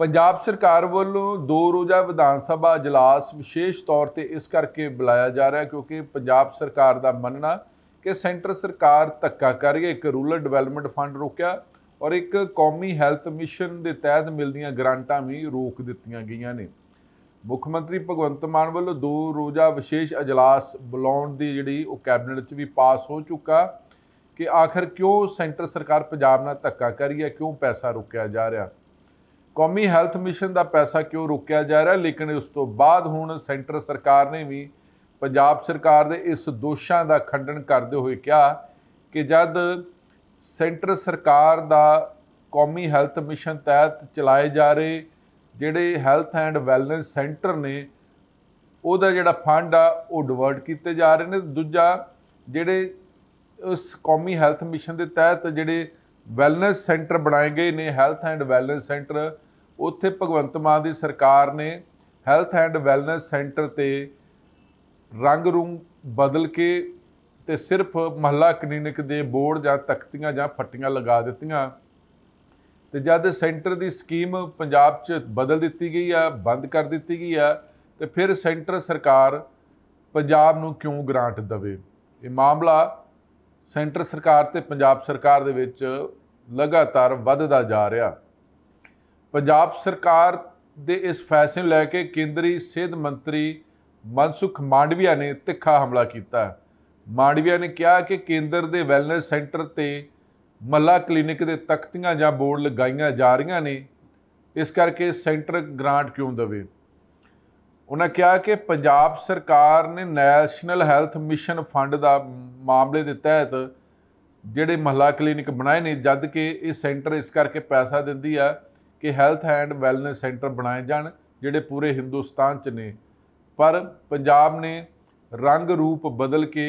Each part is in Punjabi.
ਪੰਜਾਬ ਸਰਕਾਰ ਵੱਲੋਂ ਦੋ ਰੋਜ਼ਾ ਵਿਧਾਨ ਸਭਾ اجلاس ਵਿਸ਼ੇਸ਼ ਤੌਰ ਤੇ ਇਸ ਕਰਕੇ ਬੁਲਾਇਆ ਜਾ ਰਿਹਾ ਕਿਉਂਕਿ ਪੰਜਾਬ ਸਰਕਾਰ ਦਾ ਮੰਨਣਾ ਕਿ ਸੈਂਟਰ ਸਰਕਾਰ ਧੱਕਾ ਕਰ ਰਹੀ ਹੈ ਇੱਕ ਰੂਰਲ ਡਿਵੈਲਪਮੈਂਟ ਫੰਡ ਰੋਕਿਆ ਔਰ ਇੱਕ ਕੌਮੀ ਹੈਲਥ ਮਿਸ਼ਨ ਦੇ ਤਹਿਤ ਮਿਲਦੀਆਂ ਗ੍ਰਾਂਟਾਂ ਵੀ ਰੋਕ ਦਿੱਤੀਆਂ ਗਈਆਂ ਨੇ ਮੁੱਖ ਮੰਤਰੀ ਭਗਵੰਤ ਮਾਨ ਵੱਲੋਂ ਦੋ ਰੋਜ਼ਾ ਵਿਸ਼ੇਸ਼ اجلاس ਬੁਲਾਉਣ ਦੀ ਜਿਹੜੀ ਉਹ ਕੈਬਨਿਟ 'ਚ ਵੀ ਪਾਸ ਹੋ ਚੁੱਕਾ ਕਿ ਆਖਰ ਕਿਉਂ ਸੈਂਟਰ ਸਰਕਾਰ ਪੰਜਾਬ ਨਾਲ ਧੱਕਾ ਕਰ ਰਹੀ ਹੈ ਕਿਉਂ ਪੈਸਾ ਰੁਕਿਆ ਜਾ ਰਿਹਾ ਕੌਮੀ ਹੈਲਥ ਮਿਸ਼ਨ ਦਾ ਪੈਸਾ ਕਿਉਂ ਰੁਕਿਆ ਜਾ ਰਿਹਾ ਲੇਕਿਨ ਉਸ ਤੋਂ ਬਾਅਦ ਹੁਣ ਸੈਂਟਰ ਸਰਕਾਰ ਨੇ ਵੀ ਪੰਜਾਬ ਸਰਕਾਰ ਦੇ ਇਸ ਦੋਸ਼ਾਂ ਦਾ ਖੰਡਨ ਕਰਦੇ ਹੋਏ ਕਿਹਾ ਕਿ ਜਦ ਸੈਂਟਰ ਸਰਕਾਰ ਦਾ ਕੌਮੀ ਹੈਲਥ ਮਿਸ਼ਨ ਤਹਿਤ ਚਲਾਏ ਜਾ ਰਹੇ ਜਿਹੜੇ ਹੈਲਥ ਐਂਡ ਵੈਲਨੈਸ ਸੈਂਟਰ ਨੇ ਉਹਦਾ ਜਿਹੜਾ ਫੰਡ ਆ ਉਹ ਡਿਵਰਟ ਕੀਤੇ ਜਾ ਰਹੇ ਨੇ ਦੂਜਾ ਜਿਹੜੇ ਉਸ ਕੌਮੀ ਹੈਲਥ ਮਿਸ਼ਨ ਦੇ ਤਹਿਤ ਜਿਹੜੇ ਵੈਲਨੈਸ ਸੈਂਟਰ ਬਣਾਏ ਗਏ ਨੇ ਹੈਲਥ ਐਂਡ ਵੈਲਨੈਸ ਸੈਂਟਰ ਉੱਥੇ ਭਗਵੰਤ ਮਾਨ ਦੀ ਸਰਕਾਰ ਨੇ ਹੈਲਥ ਐਂਡ ਵੈਲਨੈਸ ਸੈਂਟਰ ਤੇ ਰੰਗ ਰੂਪ ਬਦਲ ਕੇ ਤੇ ਸਿਰਫ ਮਹੱਲਾ ਕਲੀਨਿਕ ਦੇ ਬੋਰਡ ਜਾਂ ਤਖਤੀਆਂ ਜਾਂ ਫੱਟੀਆਂ ਲਗਾ ਦਿੱਤੀਆਂ ਤੇ ਜਦ ਸੈਂਟਰ ਦੀ ਸਕੀਮ ਪੰਜਾਬ 'ਚ ਬਦਲ ਦਿੱਤੀ ਗਈ ਆ ਬੰਦ ਕਰ ਦਿੱਤੀ ਗਈ ਆ ਤੇ ਫਿਰ ਸੈਂਟਰ ਸਰਕਾਰ ਪੰਜਾਬ ਨੂੰ ਕਿਉਂ ਗ੍ਰਾਂਟ ਦਵੇ ਇਹ ਮਾਮਲਾ ਸੈਂਟਰ ਸਰਕਾਰ ਤੇ ਪੰਜਾਬ ਸਰਕਾਰ ਦੇ ਵਿੱਚ ਲਗਾਤਾਰ ਵੱਧਦਾ ਜਾ ਰਿਹਾ ਪੰਜਾਬ ਸਰਕਾਰ ਦੇ ਇਸ ਫੈਸਲੇ ਲੈ ਕੇ ਕੇਂਦਰੀ ਸਿਹਤ ਮੰਤਰੀ ਮਨਸੁਖ ਮਾਂਡਵੀਆ ਨੇ ਤਿੱਖਾ ਹਮਲਾ ਕੀਤਾ ਮਾਂਡਵਿਆ ਮਾਂਡਵੀਆ ਨੇ ਕਿਹਾ ਕਿ ਕੇਂਦਰ ਦੇ ਵੈਲਨੈਸ ਸੈਂਟਰ ਤੇ ਮੱਲਾ ਕਲੀਨਿਕ ਦੇ ਤਖਤੀਆਂ ਜਾਂ ਬੋਰਡ ਲਗਾਈਆਂ ਜਾ ਰਹੀਆਂ ਨੇ ਇਸ ਕਰਕੇ ਸੈਂਟਰ ਗ੍ਰਾਂਟ ਕਿਉਂ ਦਵੇ ਉਹਨਾਂ ਕਿਹਾ ਕਿ ਪੰਜਾਬ ਸਰਕਾਰ ਨੇ ਨੈਸ਼ਨਲ ਹੈਲਥ ਮਿਸ਼ਨ ਫੰਡ ਦਾ ਮਾਮਲੇ ਦੇ ਤਹਿਤ ਜਿਹੜੇ ਮਹਲਾ ਕਲੀਨਿਕ ਬਣਾਏ ਨੇ ਜਦ ਕਿ ਇਹ ਸੈਂਟਰ ਇਸ ਕਰਕੇ ਪੈਸਾ ਦਿੰਦੀ ਆ ਕਿ ਹੈਲਥ ਐਂਡ ਵੈਲਨੈਸ ਸੈਂਟਰ ਬਣਾਏ ਜਾਣ ਜਿਹੜੇ ਪੂਰੇ ਹਿੰਦੁਸਤਾਨ 'ਚ ਨੇ ਪਰ ਪੰਜਾਬ ਨੇ ਰੰਗ ਰੂਪ ਬਦਲ ਕੇ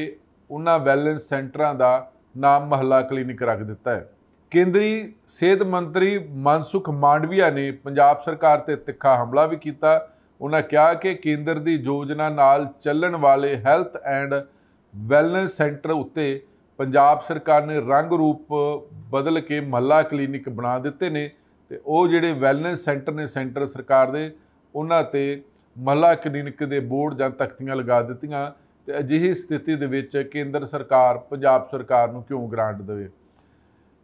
ਉਹਨਾਂ ਵੈਲਨੈਸ ਸੈਂਟਰਾਂ ਦਾ ਨਾਮ ਮਹਿਲਾ ਕਲੀਨਿਕ ਰੱਖ ਦਿੱਤਾ ਹੈ ਕੇਂਦਰੀ ਸਿਹਤ ਮੰਤਰੀ ਮਨਸੁਖ ਮਾਂਡਵੀਆ ਨੇ ਪੰਜਾਬ ਸਰਕਾਰ ਤੇ ਤਿੱਖਾ ਹਮਲਾ ਵੀ ਕੀਤਾ ਉਹਨਾਂ ਕਿਹਾ ਕਿ ਕੇਂਦਰ ਦੀ ਯੋਜਨਾ ਨਾਲ ਚੱਲਣ ਵਾਲੇ ਹੈਲਥ ਐਂਡ ਵੈਲਨੈਸ ਸੈਂਟਰ ਉੱਤੇ ਪੰਜਾਬ ਸਰਕਾਰ ਨੇ ਰੰਗ ਰੂਪ ਬਦਲ ਕੇ ਮਹੱਲਾ ਕਲੀਨਿਕ ਬਣਾ ਦਿੱਤੇ ਨੇ ਤੇ ਉਹ ਜਿਹੜੇ ਵੈਲਨੈਸ ਸੈਂਟਰ ਨੇ ਸੈਂਟਰ ਸਰਕਾਰ ਦੇ ਉਹਨਾਂ ਤੇ ਮਹੱਲਾ ਕਲੀਨਿਕ ਦੇ ਬੋਰਡ ਜਾਂ ਤਖਤੀਆਂ ਲਗਾ ਦਿੱਤੀਆਂ ਤੇ ਅਜਿਹੀ ਸਥਿਤੀ ਦੇ ਵਿੱਚ ਕੇਂਦਰ ਸਰਕਾਰ ਪੰਜਾਬ ਸਰਕਾਰ ਨੂੰ ਕਿਉਂ ਗ੍ਰਾਂਟ ਦੇਵੇ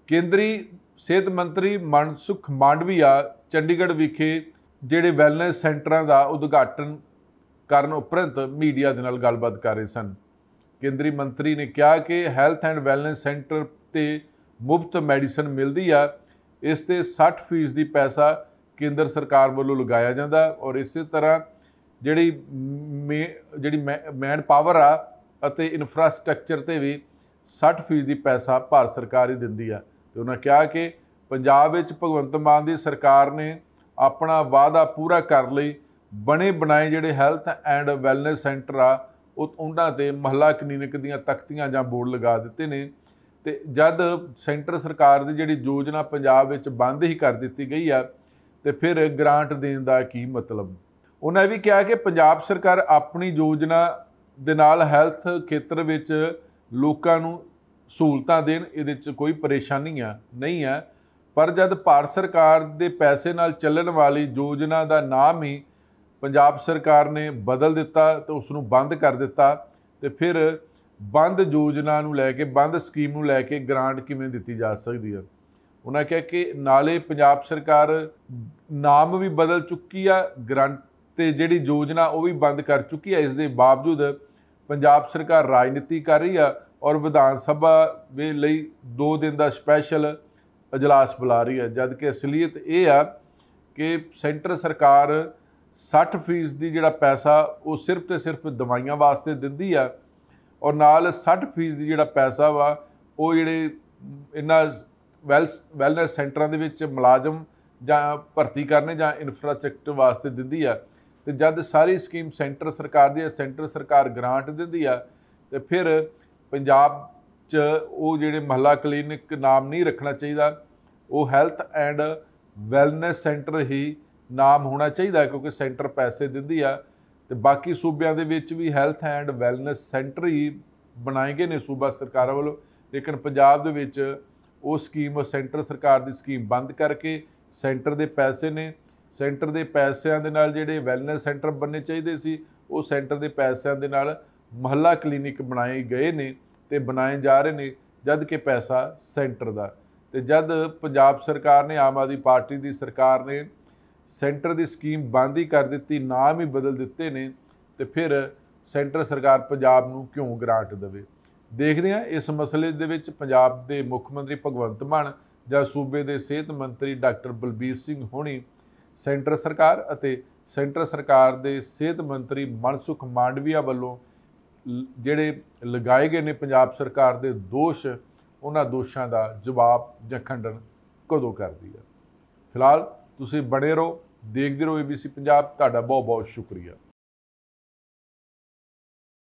ਕੇਂਦਰੀ ਸਿਹਤ ਮੰਤਰੀ ਮਨਸੁਖ ਮਾਂਡਵੀਆ ਚੰਡੀਗੜ੍ਹ ਵਿਖੇ ਜਿਹੜੇ ਵੈਲਨੈਸ ਸੈਂਟਰਾਂ ਦਾ ਉਦਘਾਟਨ ਕਰਨ ਉਪਰੰਤ ਮੀਡੀਆ ਦੇ ਨਾਲ ਗੱਲਬਾਤ ਕਰ ਰਹੇ ਸਨ ਕੇਂਦਰੀ ਮੰਤਰੀ ਨੇ ਕਿਹਾ ਕਿ ਹੈਲਥ ਐਂਡ ਵੈਲਨੈਸ ਸੈਂਟਰ ਤੇ ਮੁਫਤ ਮੈਡੀਸਨ ਮਿਲਦੀ ਆ ਇਸ ਤੇ 60% ਦੀ ਪੈਸਾ ਕੇਂਦਰ ਸਰਕਾਰ ਵੱਲੋਂ ਲਗਾਇਆ ਜਾਂਦਾ ਔਰ ਇਸੇ ਤਰ੍ਹਾਂ ਜਿਹੜੀ ਜਿਹੜੀ ਮੈਨ ਪਾਵਰ ਆ ਅਤੇ ਇਨਫਰਾਸਟ੍ਰਕਚਰ ਤੇ ਵੀ 60% ਦੀ ਪੈਸਾ ਭਾਰਤ ਸਰਕਾਰ ਹੀ ਦਿੰਦੀ ਆ ਤੇ ਉਹਨਾਂ ਕਿਹਾ ਕਿ ਪੰਜਾਬ ਵਿੱਚ ਭਗਵੰਤ ਮਾਨ ਦੀ ਸਰਕਾਰ ਨੇ ਆਪਣਾ ਵਾਅਦਾ ਪੂਰਾ ਕਰ ਲਈ ਬਣੇ ਬਣਾਏ ਜਿਹੜੇ ਹੈਲਥ ਐਂਡ ਵੈਲਨੈਸ ਸੈਂਟਰ ਆ ਉਹ ਉਹਨਾਂ ਦੇ ਮਹੱਲਾ ਕਲੀਨਿਕ ਦੀਆਂ ਤਖਤੀਆਂ ਜਾਂ ਬੋਰਡ ਲਗਾ ਦਿੱਤੇ ਨੇ ਤੇ ਜਦ ਸੈਂਟਰ ਸਰਕਾਰ ਦੀ ਜਿਹੜੀ ਯੋਜਨਾ ਪੰਜਾਬ ਵਿੱਚ ਬੰਦ ਹੀ ਕਰ ਦਿੱਤੀ ਗਈ ਆ ਤੇ ਫਿਰ ਗ੍ਰਾਂਟ ਦੇਣ ਦਾ ਕੀ ਮਤਲਬ ਉਹਨਾਂ ਇਹ ਵੀ ਕਿਹਾ ਕਿ ਪੰਜਾਬ ਸਰਕਾਰ ਆਪਣੀ ਯੋਜਨਾ ਦੇ ਨਾਲ ਹੈਲਥ ਖੇਤਰ ਵਿੱਚ ਲੋਕਾਂ ਨੂੰ ਸਹੂਲਤਾਂ ਦੇਣ ਇਹਦੇ ਵਿੱਚ ਕੋਈ ਪਰੇਸ਼ਾਨੀ ਆ ਨਹੀਂ ਆ ਪਰ ਜਦ ਭਾਰਤ ਸਰਕਾਰ ਦੇ ਪੈਸੇ ਨਾਲ ਚੱਲਣ ਵਾਲੀ ਯੋਜਨਾ ਦਾ ਨਾਮ ਹੀ ਪੰਜਾਬ ਸਰਕਾਰ ਨੇ ਬਦਲ ਦਿੱਤਾ ਤੇ ਉਸ ਨੂੰ ਬੰਦ ਕਰ ਦਿੱਤਾ ਤੇ ਫਿਰ ਬੰਦ ਯੋਜਨਾ ਨੂੰ ਲੈ ਕੇ ਬੰਦ ਸਕੀਮ ਨੂੰ ਲੈ ਕੇ ਗ੍ਰਾਂਟ ਕਿਵੇਂ ਦਿੱਤੀ ਜਾ ਸਕਦੀ ਹੈ ਉਹਨਾਂ ਕਿਹਾ ਕਿ ਨਾਲੇ ਪੰਜਾਬ ਸਰਕਾਰ ਨਾਮ ਵੀ ਬਦਲ ਚੁੱਕੀ ਆ ਗ੍ਰਾਂਟ ਤੇ ਜਿਹੜੀ ਯੋਜਨਾ ਉਹ ਵੀ ਬੰਦ ਕਰ ਚੁੱਕੀ ਆ ਇਸ ਦੇ ਬਾਵਜੂਦ ਪੰਜਾਬ ਸਰਕਾਰ ਰਾਜਨੀਤੀ ਕਰ ਰਹੀ ਆ ਔਰ ਵਿਧਾਨ ਸਭਾ ਦੇ ਲਈ 2 ਦਿਨ ਦਾ ਸਪੈਸ਼ਲ ਅਜਲਾਸ ਬੁਲਾ ਰਹੀ ਆ ਜਦ ਕਿ ਅਸਲੀਅਤ ਇਹ ਆ ਕਿ ਸੈਂਟਰ ਸਰਕਾਰ 60% ਦੀ ਜਿਹੜਾ ਪੈਸਾ ਉਹ ਸਿਰਫ ਤੇ ਸਿਰਫ ਦਵਾਈਆਂ ਵਾਸਤੇ ਦਿੰਦੀ ਆ ਔਰ ਨਾਲ 60% ਦੀ ਜਿਹੜਾ ਪੈਸਾ ਵਾ ਉਹ ਜਿਹੜੇ ਇਹਨਾਂ ਵੈਲਨੈਸ ਸੈਂਟਰਾਂ ਦੇ ਵਿੱਚ ਮੁਲਾਜ਼ਮ ਜਾਂ ਭਰਤੀ ਕਰਨੇ ਜਾਂ ਇਨਫਰਾਸਟ੍ਰਕਚਰ ਵਾਸਤੇ ਦਿੰਦੀ ਆ ਤੇ ਜਦ ਸਾਰੀ ਸਕੀਮ ਸੈਂਟਰ ਸਰਕਾਰ ਦੀ ਹੈ ਸੈਂਟਰ ਸਰਕਾਰ ਗ੍ਰਾਂਟ ਦਿੰਦੀ ਆ ਤੇ ਫਿਰ ਪੰਜਾਬ 'ਚ ਉਹ ਜਿਹੜੇ ਮਹੱਲਾ ਕਲੀਨਿਕ ਨਾਮ ਨਹੀਂ ਰੱਖਣਾ ਚਾਹੀਦਾ ਉਹ ਹੈਲਥ ਐਂਡ ਵੈਲਨੈਸ ਸੈਂਟਰ ਹੀ ਨਾਮ ਹੋਣਾ ਚਾਹੀਦਾ ਕਿਉਂਕਿ ਸੈਂਟਰ ਪੈਸੇ ਦਿੰਦੀ ਆ ਤੇ ਬਾਕੀ ਸੂਬਿਆਂ ਦੇ ਵਿੱਚ ਵੀ ਹੈਲਥ ਐਂਡ ਵੈਲਨੈਸ ਸੈਂਟਰ ਹੀ ਬਣਾਏ ਗਏ ਨੇ ਸੂਬਾ ਸਰਕਾਰਾਂ ਵੱਲੋਂ ਲੇਕਿਨ ਪੰਜਾਬ ਦੇ ਵਿੱਚ ਉਹ ਸਕੀਮ ਸੈਂਟਰ ਸਰਕਾਰ ਦੀ ਸਕੀਮ ਬੰਦ ਕਰਕੇ ਸੈਂਟਰ ਦੇ ਪੈਸੇ ਨੇ ਸੈਂਟਰ ਦੇ ਪੈਸਿਆਂ ਦੇ ਨਾਲ ਜਿਹੜੇ ਵੈਲਨੈਸ ਸੈਂਟਰ ਬਣਨੇ ਚਾਹੀਦੇ ਸੀ ਉਹ ਸੈਂਟਰ ਦੇ ਪੈਸਿਆਂ ਦੇ ਨਾਲ ਮਹੱਲਾ ਕਲੀਨਿਕ ਬਣਾਏ ਗਏ ਨੇ ਤੇ ਬਣਾਏ ਜਾ ਰਹੇ ਨੇ ਜਦ ਕਿ ਪੈਸਾ ਸੈਂਟਰ ਦਾ ਤੇ ਜਦ ਪੰਜਾਬ ਸਰਕਾਰ ਨੇ ਆਮ ਆਦਮੀ ਪਾਰਟੀ ਦੀ ਸਰਕਾਰ ਨੇ ਸੈਂਟਰ ਦੀ ਸਕੀਮ ਬੰਦ ਹੀ ਕਰ ਦਿੱਤੀ ਨਾਮ ਹੀ ਬਦਲ ਦਿੱਤੇ ਨੇ ਤੇ ਫਿਰ ਸੈਂਟਰ ਸਰਕਾਰ ਪੰਜਾਬ ਨੂੰ ਕਿਉਂ ਗ੍ਰਾਂਟ ਦੇਵੇ ਦੇਖਦੇ ਆ ਇਸ ਮਸਲੇ ਦੇ ਵਿੱਚ ਪੰਜਾਬ ਦੇ ਮੁੱਖ ਮੰਤਰੀ ਭਗਵੰਤ ਮਾਨ ਜਾਂ ਸੂਬੇ ਦੇ ਸਿਹਤ ਮੰਤਰੀ ਡਾਕਟਰ ਬਲਬੀਰ ਸਿੰਘ ਹੋਣੀ ਸੈਂਟਰ ਸਰਕਾਰ ਅਤੇ ਸੈਂਟਰ ਸਰਕਾਰ ਦੇ ਸਿਹਤ ਮੰਤਰੀ ਮਨਸੁਖ ਮਾਂਡਵੀਆ ਵੱਲੋਂ ਜਿਹੜੇ ਲਗਾਏ ਗਏ ਨੇ ਪੰਜਾਬ ਸਰਕਾਰ ਦੇ ਦੋਸ਼ ਉਹਨਾਂ ਦੋਸ਼ਾਂ ਦਾ ਜਵਾਬ ਜਾਂ ਖੰਡਨ ਕਦੋਂ ਕਰਦੀ ਹੈ ਫਿਲਹਾਲ ਤੁਸੀਂ ਬਣੇ ਰਹੋ ਦੇਖਦੇ ਰਹੋ ABC ਪੰਜਾਬ ਤੁਹਾਡਾ ਬਹੁਤ ਬਹੁਤ ਸ਼ੁਕਰੀਆ